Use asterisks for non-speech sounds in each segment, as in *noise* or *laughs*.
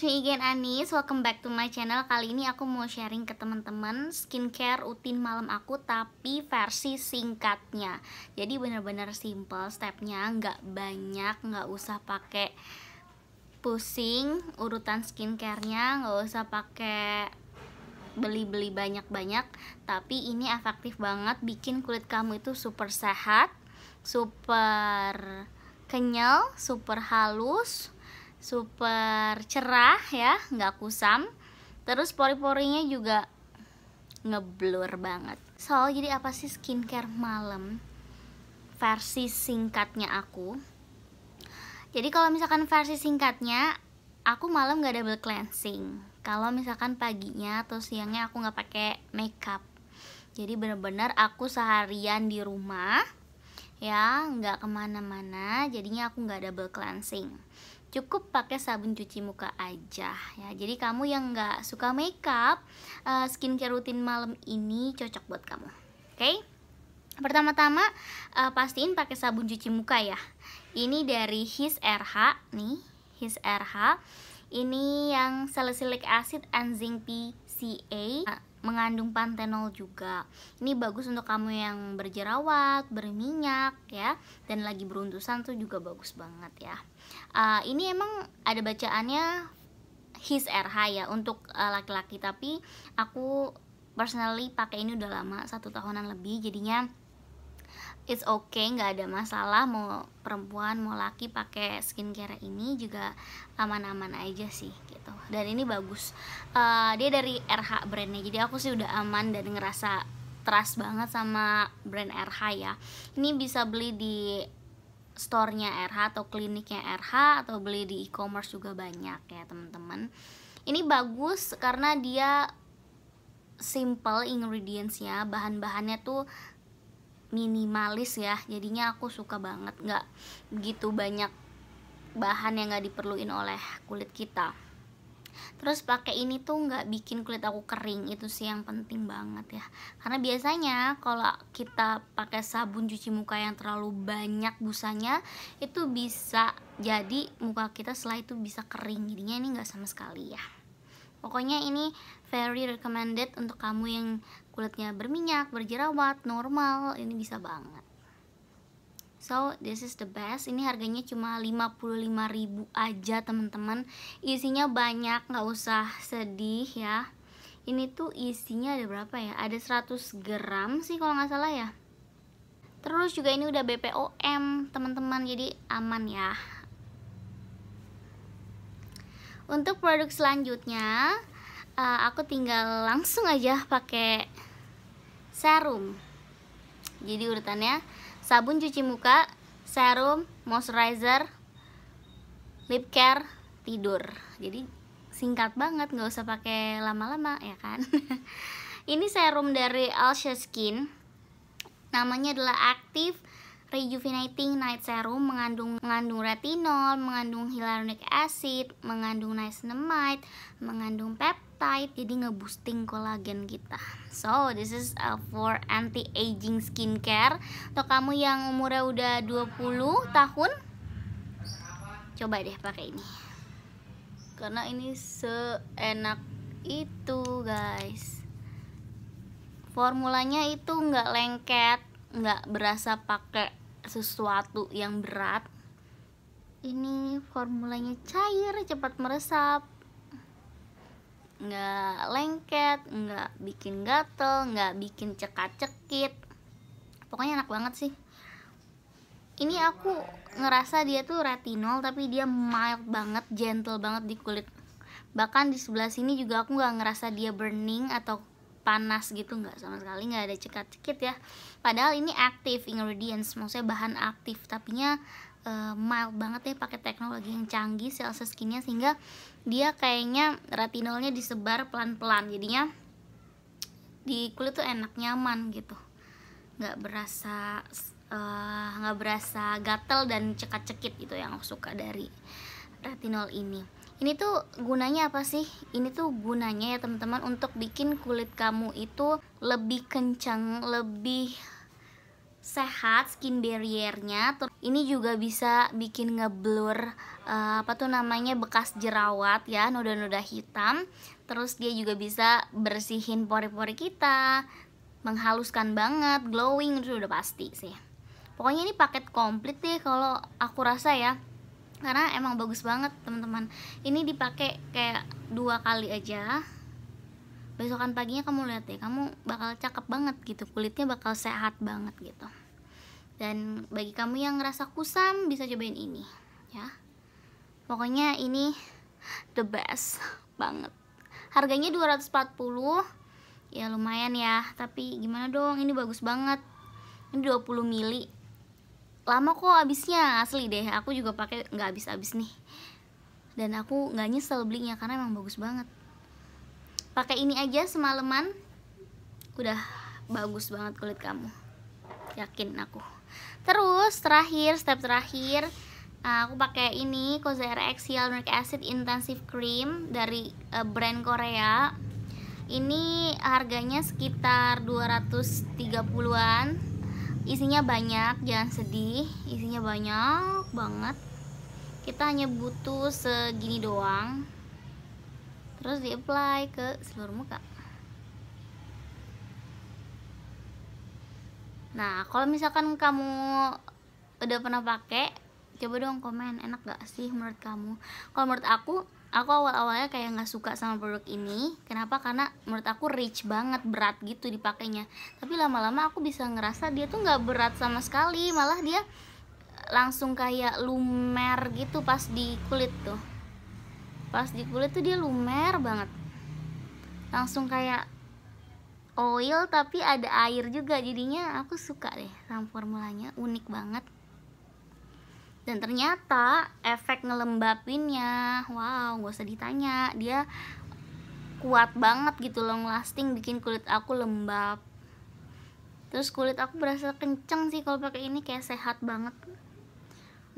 me again Anis, welcome back to my channel Kali ini aku mau sharing ke teman-teman skincare rutin malam aku tapi versi singkatnya Jadi bener-bener simple stepnya, nggak banyak, nggak usah pakai pusing urutan skincarenya nggak usah pakai beli-beli banyak-banyak tapi ini efektif banget bikin kulit kamu itu super sehat super kenyal super halus super cerah ya nggak kusam terus pori-porinya juga ngeblur banget soal jadi apa sih skincare malam versi singkatnya aku jadi kalau misalkan versi singkatnya aku malam nggak double cleansing kalau misalkan paginya atau siangnya aku nggak pakai makeup jadi bener-bener aku seharian di rumah ya nggak kemana-mana jadinya aku nggak double cleansing cukup pakai sabun cuci muka aja ya jadi kamu yang nggak suka makeup uh, skincare rutin malam ini cocok buat kamu oke okay? pertama-tama uh, pastiin pakai sabun cuci muka ya ini dari His RH nih His RH ini yang salicylic acid and zinc PCA mengandung pantenol juga. Ini bagus untuk kamu yang berjerawat, berminyak ya, dan lagi beruntusan tuh juga bagus banget ya. Uh, ini emang ada bacaannya his RH ya untuk eh, laki-laki uh, laki -laki, tapi aku personally pakai ini udah lama satu tahunan lebih jadinya it's okay nggak ada masalah mau perempuan mau laki pakai skincare ini juga aman-aman aja sih gitu dan ini bagus uh, dia dari RH brandnya jadi aku sih udah aman dan ngerasa trust banget sama brand RH ya ini bisa beli di store-nya RH atau kliniknya RH atau beli di e-commerce juga banyak ya teman-teman ini bagus karena dia simple ingredientsnya bahan-bahannya tuh minimalis ya jadinya aku suka banget nggak begitu banyak bahan yang nggak diperluin oleh kulit kita terus pakai ini tuh nggak bikin kulit aku kering itu sih yang penting banget ya karena biasanya kalau kita pakai sabun cuci muka yang terlalu banyak busanya itu bisa jadi muka kita setelah itu bisa kering jadinya ini nggak sama sekali ya pokoknya ini very recommended untuk kamu yang kulitnya berminyak, berjerawat, normal, ini bisa banget. So, this is the best. Ini harganya cuma 55.000 aja, teman-teman. Isinya banyak, nggak usah sedih ya. Ini tuh isinya ada berapa ya? Ada 100 gram sih kalau nggak salah ya. Terus juga ini udah BPOM, teman-teman. Jadi aman ya. Untuk produk selanjutnya, uh, aku tinggal langsung aja pakai serum jadi urutannya sabun cuci muka serum moisturizer lip care tidur jadi singkat banget nggak usah pakai lama-lama ya kan *laughs* ini serum dari Alsha Skin namanya adalah Active Rejuvenating Night Serum mengandung mengandung retinol, mengandung hyaluronic acid, mengandung niacinamide, mengandung peptide peptide jadi ngeboosting kolagen kita so this is uh, for anti aging skincare Untuk kamu yang umurnya udah 20 tahun coba deh pakai ini karena ini seenak itu guys formulanya itu nggak lengket nggak berasa pakai sesuatu yang berat ini formulanya cair cepat meresap nggak lengket nggak bikin gatel nggak bikin cekat-cekit pokoknya enak banget sih ini aku ngerasa dia tuh retinol tapi dia mild banget gentle banget di kulit bahkan di sebelah sini juga aku nggak ngerasa dia burning atau panas gitu nggak sama sekali nggak ada cekat-cekit ya padahal ini aktif ingredients maksudnya bahan aktif tapi nya uh, mild banget ya pakai teknologi yang canggih Celsius skinnya sehingga dia kayaknya retinolnya disebar pelan-pelan jadinya di kulit tuh enak nyaman gitu nggak berasa uh, nggak berasa gatel dan cekat-cekit gitu yang aku suka dari retinol ini ini tuh gunanya apa sih? Ini tuh gunanya ya teman-teman untuk bikin kulit kamu itu lebih kencang, lebih sehat skin barriernya ini juga bisa bikin ngeblur uh, apa tuh namanya bekas jerawat ya noda-noda hitam terus dia juga bisa bersihin pori-pori kita menghaluskan banget glowing itu udah pasti sih pokoknya ini paket komplit deh kalau aku rasa ya karena emang bagus banget teman-teman ini dipakai kayak dua kali aja besokan paginya kamu lihat ya, kamu bakal cakep banget gitu kulitnya bakal sehat banget gitu dan bagi kamu yang ngerasa kusam bisa cobain ini ya pokoknya ini the best banget harganya 240 ya lumayan ya tapi gimana dong ini bagus banget ini 20 mili lama kok abisnya asli deh aku juga pakai nggak habis-habis nih dan aku nggak nyesel belinya karena emang bagus banget pakai ini aja semalaman udah bagus banget kulit kamu yakin aku terus terakhir step terakhir ah, aku pakai ini RX Hyaluronic Acid Intensive Cream dari eh, brand Korea ini harganya sekitar 230-an isinya banyak jangan sedih isinya banyak banget kita hanya butuh segini doang terus di apply ke seluruh muka nah kalau misalkan kamu udah pernah pakai coba dong komen enak gak sih menurut kamu kalau menurut aku aku awal awalnya kayak nggak suka sama produk ini kenapa karena menurut aku rich banget berat gitu dipakainya tapi lama lama aku bisa ngerasa dia tuh nggak berat sama sekali malah dia langsung kayak lumer gitu pas di kulit tuh pas di kulit tuh dia lumer banget langsung kayak oil tapi ada air juga jadinya aku suka deh sama formulanya unik banget dan ternyata efek ngelembapinnya wow gak usah ditanya dia kuat banget gitu long lasting bikin kulit aku lembab terus kulit aku berasa kenceng sih kalau pakai ini kayak sehat banget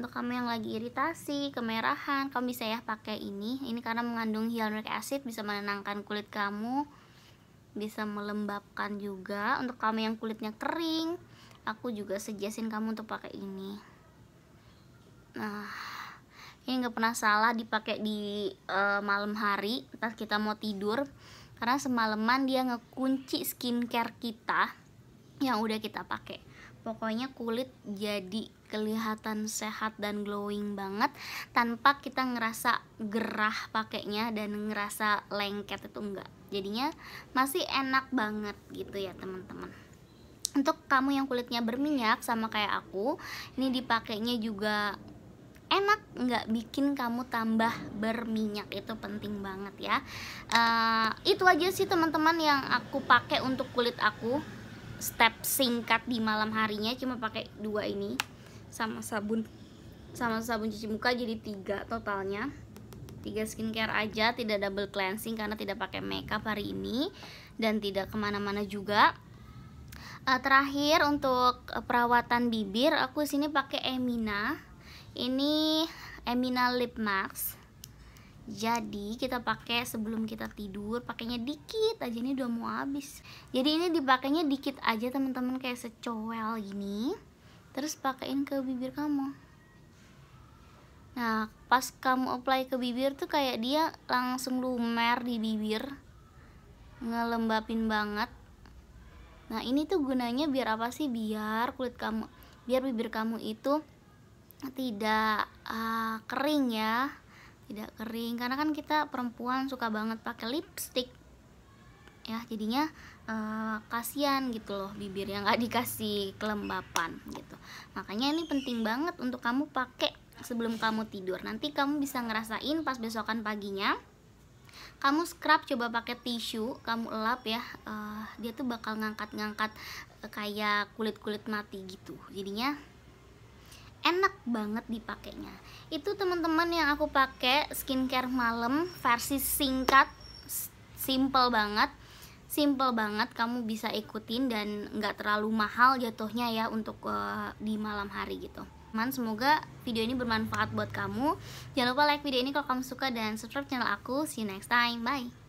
untuk kamu yang lagi iritasi, kemerahan, kamu bisa ya pakai ini. Ini karena mengandung hyaluronic acid bisa menenangkan kulit kamu, bisa melembabkan juga. Untuk kamu yang kulitnya kering, aku juga sejasin kamu untuk pakai ini. Nah, ini nggak pernah salah dipakai di uh, malam hari pas kita mau tidur karena semalaman dia ngekunci skincare kita yang udah kita pakai Pokoknya kulit jadi kelihatan sehat dan glowing banget tanpa kita ngerasa gerah pakainya dan ngerasa lengket itu enggak. Jadinya masih enak banget gitu ya, teman-teman untuk kamu yang kulitnya berminyak sama kayak aku ini dipakainya juga enak nggak bikin kamu tambah berminyak itu penting banget ya uh, itu aja sih teman-teman yang aku pakai untuk kulit aku step singkat di malam harinya cuma pakai dua ini sama sabun sama sabun cuci muka jadi tiga totalnya tiga skincare aja tidak double cleansing karena tidak pakai makeup hari ini dan tidak kemana-mana juga uh, terakhir untuk perawatan bibir aku sini pakai Emina ini Emina lip mask jadi kita pakai sebelum kita tidur pakainya dikit aja ini udah mau habis jadi ini dipakainya dikit aja teman-teman kayak secowel gini terus pakaiin ke bibir kamu nah pas kamu apply ke bibir tuh kayak dia langsung lumer di bibir ngelembapin banget nah ini tuh gunanya biar apa sih biar kulit kamu biar bibir kamu itu tidak uh, kering ya tidak kering karena kan kita perempuan suka banget pakai lipstick ya jadinya uh, kasihan gitu loh bibir yang nggak dikasih kelembapan gitu makanya ini penting banget untuk kamu pakai sebelum kamu tidur nanti kamu bisa ngerasain pas besokan paginya kamu scrub coba pakai tisu kamu lap ya uh, dia tuh bakal ngangkat-ngangkat eh, kayak kulit-kulit mati gitu jadinya enak banget dipakainya itu teman-teman yang aku pakai skincare malam versi singkat simple banget simple banget kamu bisa ikutin dan nggak terlalu mahal jatuhnya ya untuk uh, di malam hari gitu Man, semoga video ini bermanfaat buat kamu. Jangan lupa like video ini kalau kamu suka dan subscribe channel aku. See you next time. Bye.